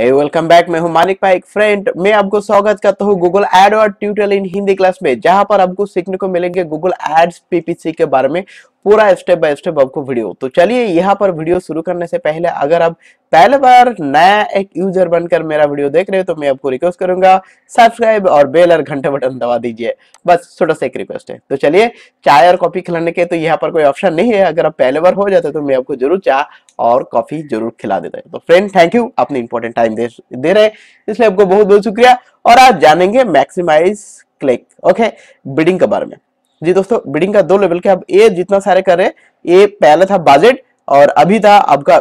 हे welcome back मैं हूं मानिक एक फ्रेंड मैं आपको स्वागत करता हूं गूगल एड और ट्यूटोरियल इन हिंदी क्लास में जहां पर आपको सीखने को मिलेंगे गूगल एड्स पीपीसी के बारे में पूरा स्टेप बाय स्टेप आपको वीडियो तो चलिए यहाँ पर वीडियो शुरू करने से पहले अगर आप पहले बार नया एक यूजर बनकर मेरा वीडियो देख रहे हो तो मैं आपको रिक्वेस्ट करूंगा सब्सक्राइब और बेल और घंटे बटन दबा दीजिए बस छोटा सा एक रिक्वेस्ट है तो चलिए चाय और कॉफी खिलाने के तो यहाँ पर कोई ऑप्शन नहीं है अगर आप पहले बार हो जाते तो मैं आपको जरूर चाय और कॉफी जरूर खिला देता तो फ्रेंड थैंक यू अपने इंपॉर्टेंट टाइम दे रहे इसलिए आपको बहुत बहुत शुक्रिया और आप जानेंगे मैक्सिमाइज क्लिक ओके बिडिंग के बारे में जी दोस्तों बिडिंग का दो लेवल के अब ए जितना सारे कर रहे ये पहले था बजट और अभी था आपका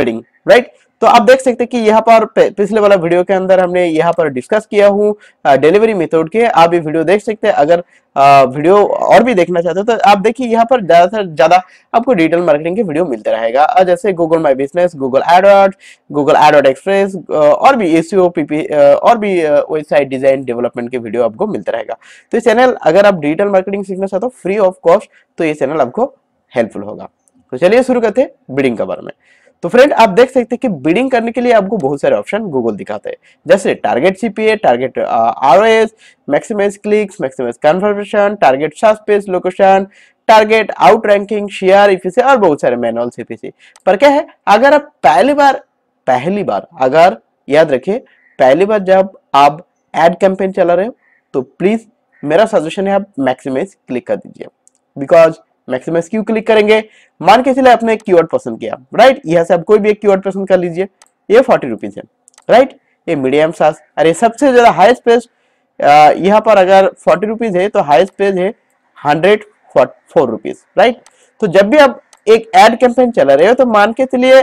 बिडिंग राइट तो आप देख सकते हैं कि यहाँ पर पिछले वाला वीडियो के अंदर हमने यहाँ पर डिस्कस किया हूँ डिलीवरी मेथड के आप ये वीडियो देख सकते हैं अगर आ, वीडियो और भी देखना चाहते हो तो आप देखिए यहाँ पर ज्यादातर ज्यादा आपको डिजिटल मार्केटिंग के वीडियो मिलते रहेगा जैसे Google My Business Google AdWords Google AdWords Express और भी ए पीपी e और भी वेबसाइट डिजाइन डेवलपमेंट के वीडियो आपको मिलता रहेगा तो ये चैनल अगर आप डिजिटल मार्केटिंग सीखना चाहते हो फ्री ऑफ कॉस्ट तो ये चैनल आपको हेल्पफुल होगा तो चलिए शुरू करते हैं बिडिंग के बारे में तो फ्रेंड आप देख सकते हैं कि बिडिंग करने के लिए आपको बहुत सारे ऑप्शन गूगल दिखाते हैं जैसे target CPA target or maximise clicks maximise confirmation target search location target outranking share इफिस और बहुत सारे मैनुअल सीपीसी पर क्या है अगर आप पहली बार पहली बार अगर याद रखिए पहली बार जब आप एड कैंपेन चला रहे हो तो प्लीज मेरा सजेशन है आप मैक्सिमाइज क्लिक कर दीजिए बिकॉज मैक्सिमम क्यू क्लिक करेंगे मान के चले आपने एक कीवर्ड पसंद किया राइट यहाँ से आप कोई भी एक कीवर्ड पसंद कर लीजिए ये फोर्टी रुपीज है राइट ये मीडियम साइज अरे सबसे ज्यादा हाईएस्ट पेज यहाँ पर अगर फोर्टी रुपीज है तो हाईएस्ट पेज है हंड्रेड फोर रुपीज राइट तो जब भी आप एक एड कैंपेन चला रहे हो तो मान के चलिए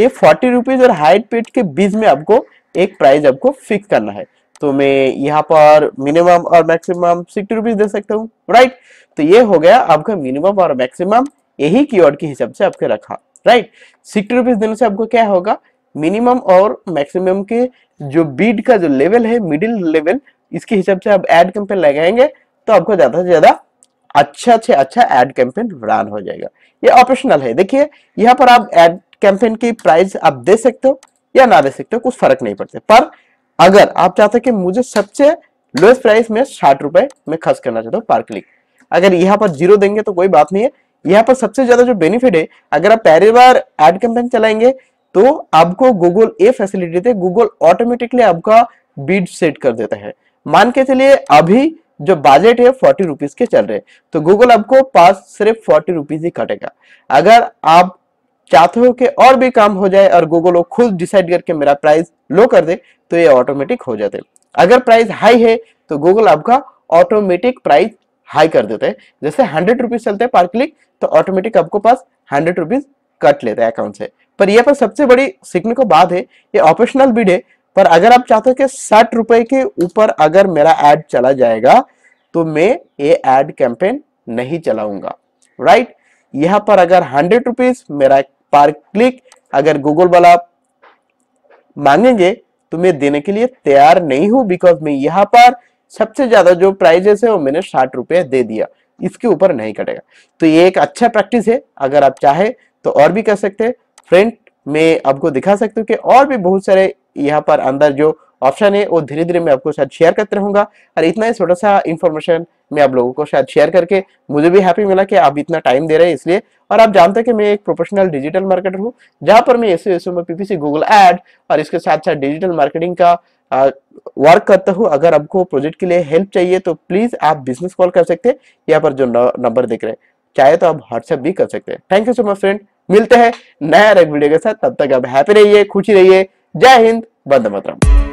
ये फोर्टी रुपीज और हाइट पेज के बीच में आपको एक प्राइस आपको फिक्स करना है तो मैं यहाँ पर मिनिमम और मैक्सिमम सिक्सटी रुपीज दे सकता हूँ राइट तो ये हो गया आपका मिनिमम और मैक्सिमम यही कीवर्ड के हिसाब से आपके रखा राइट सिक्सटी रुपीज देने से आपको क्या होगा मिनिमम और मैक्सिमम के जो बीड का जो लेवल है मिडिल लेवल इसके हिसाब से आप एड कैंपेन लगाएंगे तो आपको ज्यादा से ज्यादा अच्छा से अच्छा एड कैंपेन रन हो जाएगा ये ऑपरेशनल है देखिए यहाँ पर आप एड कैंपेन की प्राइस आप दे सकते हो या ना दे सकते हो कुछ फर्क नहीं पड़ता पर अगर आप चाहते हैं कि मुझे सबसे लोएस्ट प्राइस में साठ रुपए में खर्च करना चाहता हूँ पार्कलिक अगर यहाँ पर जीरो देंगे तो कोई बात नहीं है यहाँ पर सबसे ज्यादा जो बेनिफिट है अगर आप पहली बार एड कैंपेन चलाएंगे तो आपको गूगल ए फैसिलिटी दे गूगल ऑटोमेटिकली आपका बीड सेट कर देता है मान के चलिए अभी जो बजट है फोर्टी रुपीज के चल रहे तो गूगल आपको पास सिर्फ फोर्टी रुपीज ही कटेगा अगर आप चाहते हो कि और भी काम हो जाए और गूगल वो खुद डिसाइड करके मेरा प्राइस लो कर दे तो ये ऑटोमेटिक हो जाते अगर प्राइस हाई है तो गूगल आपका ऑटोमेटिक प्राइस हाई कर देते हैं जैसे हंड्रेड रुपीज चलते पर क्लिक तो ऑटोमेटिक आपको पास हंड्रेड रुपीज कट लेता है अकाउंट से पर यह पर सबसे बड़ी सीखने को बात है ये ऑपरेशनल बिड है पर अगर आप चाहते हो कि साठ रुपए के ऊपर अगर मेरा एड चला जाएगा तो मैं ये एड कैंपेन नहीं चलाऊंगा राइट यहाँ पर अगर हंड्रेड रुपीज मेरा पर क्लिक अगर गूगल वाला मांगेंगे तो मैं देने के लिए तैयार नहीं हूं बिकॉज मैं यहाँ पर सबसे ज्यादा जो प्राइजेस है वो मैंने साठ रुपए दे दिया इसके ऊपर नहीं कटेगा तो ये एक अच्छा प्रैक्टिस है अगर आप चाहे तो और भी कर सकते हैं फ्रेंड मैं आपको दिखा सकती हूँ कि और भी बहुत सारे यहाँ पर अंदर जो ऑप्शन है और धीरे धीरे मैं आपको शायद शेयर करते रहूंगा और इतना ही छोटा सा इन्फॉर्मेशन मैं आप लोगों को शायद शेयर करके मुझे भी हैप्पी मिला कि आप इतना टाइम दे रहे हैं इसलिए और आप जानते हैं कि मैं एक प्रोफेशनल डिजिटल मार्केटर हूँ जहां पर मैं ऐसे ऐसे में पीपीसी गूगल एड और इसके साथ साथ डिजिटल मार्केटिंग का वर्क करता हूँ अगर आपको प्रोजेक्ट के लिए हेल्प चाहिए तो प्लीज़ आप बिजनेस कॉल कर सकते हैं यहाँ पर जो नंबर दिख रहे हैं चाहे तो आप व्हाट्सएप भी कर सकते हैं thank you so much friend मिलते हैं नया वीडियो के साथ तब तक आप हैप्पी रहिए खुशी रहिए जय हिंद बंद मतरम